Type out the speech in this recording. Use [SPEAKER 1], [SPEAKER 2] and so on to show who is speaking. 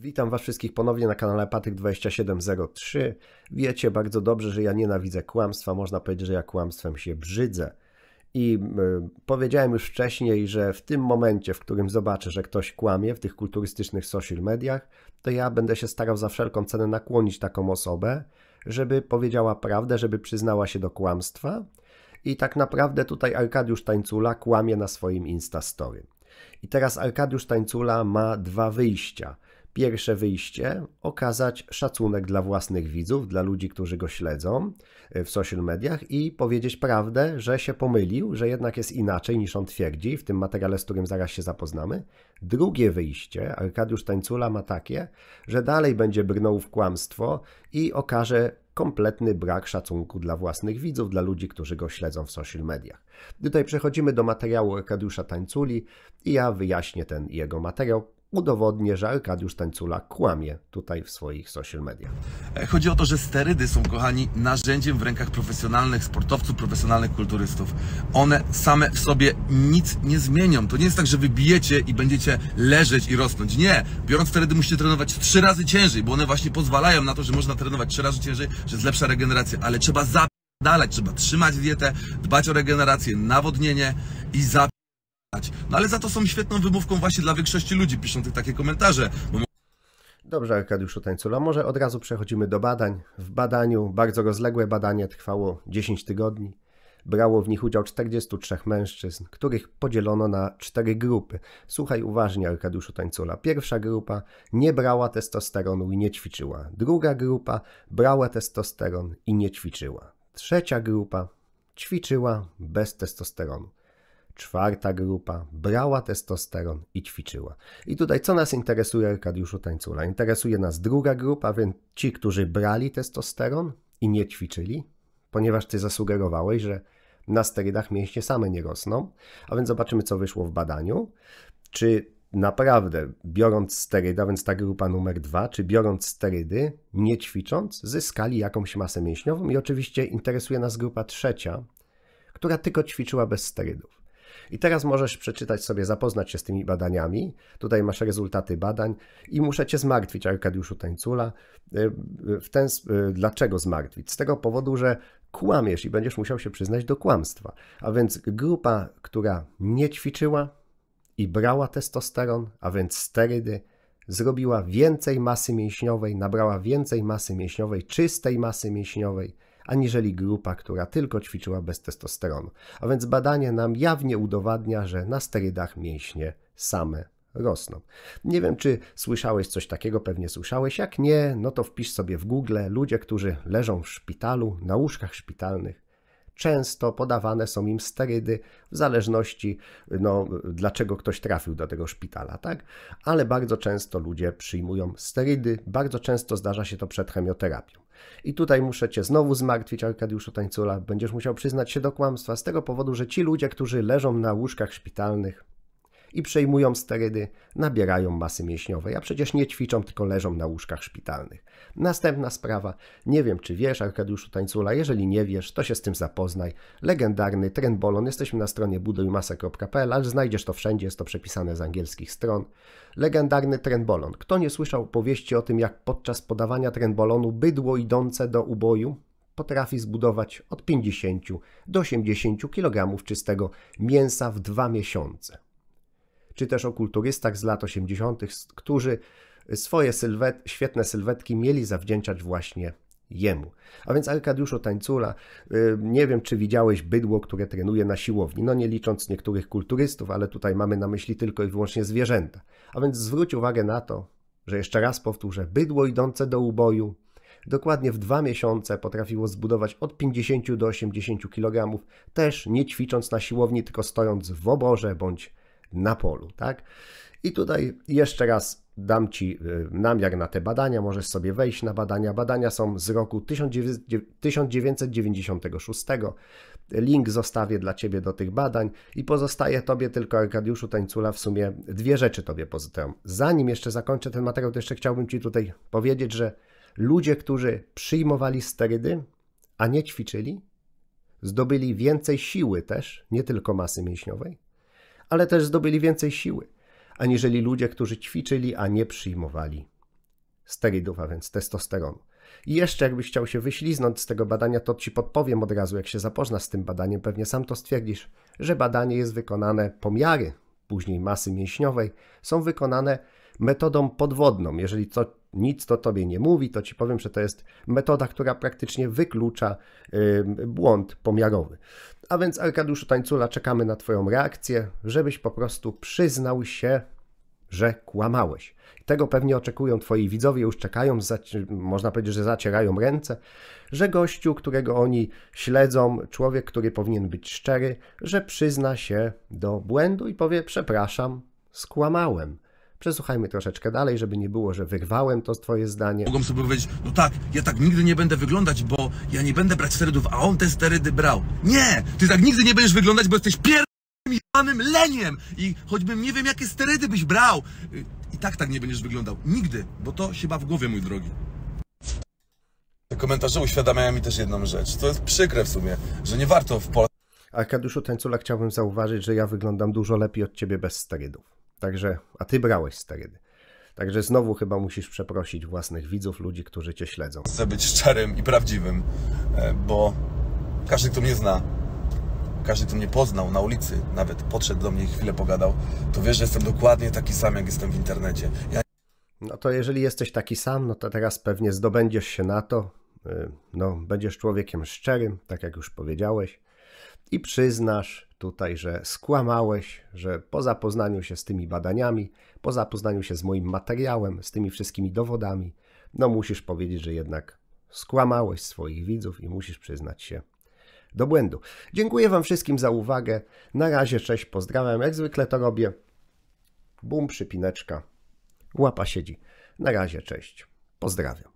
[SPEAKER 1] Witam Was wszystkich ponownie na kanale Patyk 2703. Wiecie bardzo dobrze, że ja nienawidzę kłamstwa. Można powiedzieć, że ja kłamstwem się brzydzę. I e, powiedziałem już wcześniej, że w tym momencie, w którym zobaczę, że ktoś kłamie w tych kulturystycznych social mediach, to ja będę się starał za wszelką cenę nakłonić taką osobę, żeby powiedziała prawdę, żeby przyznała się do kłamstwa. I tak naprawdę tutaj Arkadiusz Tańcula kłamie na swoim Instastory. I teraz Arkadiusz Tańcula ma dwa wyjścia pierwsze wyjście okazać szacunek dla własnych widzów, dla ludzi, którzy go śledzą e, w social mediach i powiedzieć prawdę, że się pomylił, że jednak jest inaczej niż on twierdzi w tym materiale, z którym zaraz się zapoznamy. Drugie wyjście Arkadiusz Tańcula ma takie, że dalej będzie brnął w kłamstwo i okaże kompletny brak szacunku dla własnych widzów, dla ludzi, którzy go śledzą w social mediach. Tutaj przechodzimy do materiału Arkadiusza Tańculi i ja wyjaśnię ten jego materiał udowodnię, że Arkadiusz Tańcula kłamie tutaj w swoich social mediach.
[SPEAKER 2] E, chodzi o to, że sterydy są, kochani, narzędziem w rękach profesjonalnych sportowców, profesjonalnych kulturystów. One same w sobie nic nie zmienią. To nie jest tak, że wybijecie i będziecie leżeć i rosnąć. Nie. Biorąc sterydy musicie trenować trzy razy ciężej, bo one właśnie pozwalają na to, że można trenować trzy razy ciężej, że jest lepsza regeneracja, ale trzeba dalej, trzeba trzymać dietę, dbać o regenerację, nawodnienie i za no ale za to są świetną wymówką właśnie dla większości ludzi piszących takie komentarze.
[SPEAKER 1] Dobrze, Arkadiuszu Tańcula, może od razu przechodzimy do badań. W badaniu, bardzo rozległe badanie trwało 10 tygodni. Brało w nich udział 43 mężczyzn, których podzielono na cztery grupy. Słuchaj uważnie, Arkadiuszu Tańcula. Pierwsza grupa nie brała testosteronu i nie ćwiczyła. Druga grupa brała testosteron i nie ćwiczyła. Trzecia grupa ćwiczyła bez testosteronu. Czwarta grupa brała testosteron i ćwiczyła. I tutaj co nas interesuje, Arkadiuszu Tańcula? Interesuje nas druga grupa, więc ci, którzy brali testosteron i nie ćwiczyli, ponieważ ty zasugerowałeś, że na sterydach mięśnie same nie rosną, a więc zobaczymy, co wyszło w badaniu. Czy naprawdę biorąc steryda, więc ta grupa numer dwa, czy biorąc sterydy, nie ćwicząc, zyskali jakąś masę mięśniową? I oczywiście interesuje nas grupa trzecia, która tylko ćwiczyła bez sterydów. I teraz możesz przeczytać sobie, zapoznać się z tymi badaniami. Tutaj masz rezultaty badań i muszę cię zmartwić, Arkadiuszu Tańcula. Y, y, w ten, y, dlaczego zmartwić? Z tego powodu, że kłamiesz i będziesz musiał się przyznać do kłamstwa. A więc grupa, która nie ćwiczyła i brała testosteron, a więc sterydy, zrobiła więcej masy mięśniowej, nabrała więcej masy mięśniowej, czystej masy mięśniowej aniżeli grupa, która tylko ćwiczyła bez testosteronu. A więc badanie nam jawnie udowadnia, że na sterydach mięśnie same rosną. Nie wiem, czy słyszałeś coś takiego, pewnie słyszałeś. Jak nie, no to wpisz sobie w Google ludzie, którzy leżą w szpitalu, na łóżkach szpitalnych. Często podawane są im sterydy, w zależności, no, dlaczego ktoś trafił do tego szpitala, tak? Ale bardzo często ludzie przyjmują sterydy, bardzo często zdarza się to przed chemioterapią. I tutaj muszę cię znowu zmartwić, Arkadiuszu Tańcula. Będziesz musiał przyznać się do kłamstwa z tego powodu, że ci ludzie, którzy leżą na łóżkach szpitalnych, i przejmują sterydy, nabierają masy mięśniowej, a przecież nie ćwiczą, tylko leżą na łóżkach szpitalnych. Następna sprawa, nie wiem czy wiesz Arkadiuszu Tańcula, jeżeli nie wiesz, to się z tym zapoznaj. Legendarny Trenbolon, jesteśmy na stronie budujmasa.pl, ale znajdziesz to wszędzie, jest to przepisane z angielskich stron. Legendarny Trenbolon. Kto nie słyszał powieści o tym, jak podczas podawania Trenbolonu bydło idące do uboju potrafi zbudować od 50 do 80 kg czystego mięsa w dwa miesiące czy też o kulturystach z lat 80., którzy swoje sylwet, świetne sylwetki mieli zawdzięczać właśnie jemu. A więc Arkadiuszu Tańcula, y, nie wiem czy widziałeś bydło, które trenuje na siłowni, no nie licząc niektórych kulturystów, ale tutaj mamy na myśli tylko i wyłącznie zwierzęta. A więc zwróć uwagę na to, że jeszcze raz powtórzę, bydło idące do uboju dokładnie w dwa miesiące potrafiło zbudować od 50 do 80 kg, też nie ćwicząc na siłowni, tylko stojąc w oborze bądź na polu, tak? I tutaj jeszcze raz dam Ci y, namiar na te badania, możesz sobie wejść na badania. Badania są z roku 1996. Link zostawię dla Ciebie do tych badań i pozostaje Tobie tylko, Arkadiuszu Tańcula, w sumie dwie rzeczy Tobie pozostają. Zanim jeszcze zakończę ten materiał, to jeszcze chciałbym Ci tutaj powiedzieć, że ludzie, którzy przyjmowali sterydy, a nie ćwiczyli, zdobyli więcej siły też, nie tylko masy mięśniowej, ale też zdobyli więcej siły, aniżeli ludzie, którzy ćwiczyli, a nie przyjmowali sterydów, a więc testosteronu. I jeszcze jakbyś chciał się wyśliznąć z tego badania, to ci podpowiem od razu, jak się zapoznasz z tym badaniem, pewnie sam to stwierdzisz, że badanie jest wykonane, pomiary później masy mięśniowej są wykonane metodą podwodną. Jeżeli to, nic to tobie nie mówi, to ci powiem, że to jest metoda, która praktycznie wyklucza y, błąd pomiarowy. A więc Arkaduszu Tańcula, czekamy na twoją reakcję, żebyś po prostu przyznał się, że kłamałeś. Tego pewnie oczekują twoi widzowie, już czekają, można powiedzieć, że zacierają ręce, że gościu, którego oni śledzą, człowiek, który powinien być szczery, że przyzna się do błędu i powie: Przepraszam, skłamałem. Przesłuchajmy troszeczkę dalej, żeby nie było, że wygwałem. to twoje zdanie.
[SPEAKER 2] Mogą sobie powiedzieć, no tak, ja tak nigdy nie będę wyglądać, bo ja nie będę brać sterydów, a on te sterydy brał. Nie! Ty tak nigdy nie będziesz wyglądać, bo jesteś pierwszym jebanym leniem i choćbym nie wiem, jakie sterydy byś brał. I tak tak nie będziesz wyglądał. Nigdy, bo to się ma w głowie, mój drogi. Te komentarze uświadamiają mi też jedną rzecz. To jest przykre w sumie, że nie warto w Polsce
[SPEAKER 1] ten Tańcula chciałbym zauważyć, że ja wyglądam dużo lepiej od ciebie bez sterydów. Także, a ty brałeś sterydy. Także znowu chyba musisz przeprosić własnych widzów, ludzi, którzy cię śledzą. Chcę być szczerym
[SPEAKER 2] i prawdziwym, e, bo każdy, kto mnie zna, każdy, kto mnie poznał na ulicy, nawet podszedł do mnie i chwilę pogadał, to wiesz, że jestem dokładnie taki sam, jak jestem w internecie. Ja... No to
[SPEAKER 1] jeżeli jesteś taki sam, no to teraz pewnie zdobędziesz się na to, Y, no, będziesz człowiekiem szczerym, tak jak już powiedziałeś, i przyznasz tutaj, że skłamałeś, że po zapoznaniu się z tymi badaniami, po zapoznaniu się z moim materiałem, z tymi wszystkimi dowodami, no musisz powiedzieć, że jednak skłamałeś swoich widzów i musisz przyznać się do błędu. Dziękuję Wam wszystkim za uwagę. Na razie, cześć, pozdrawiam. Jak zwykle to robię. Bum, przypineczka. Łapa siedzi. Na razie, cześć. Pozdrawiam.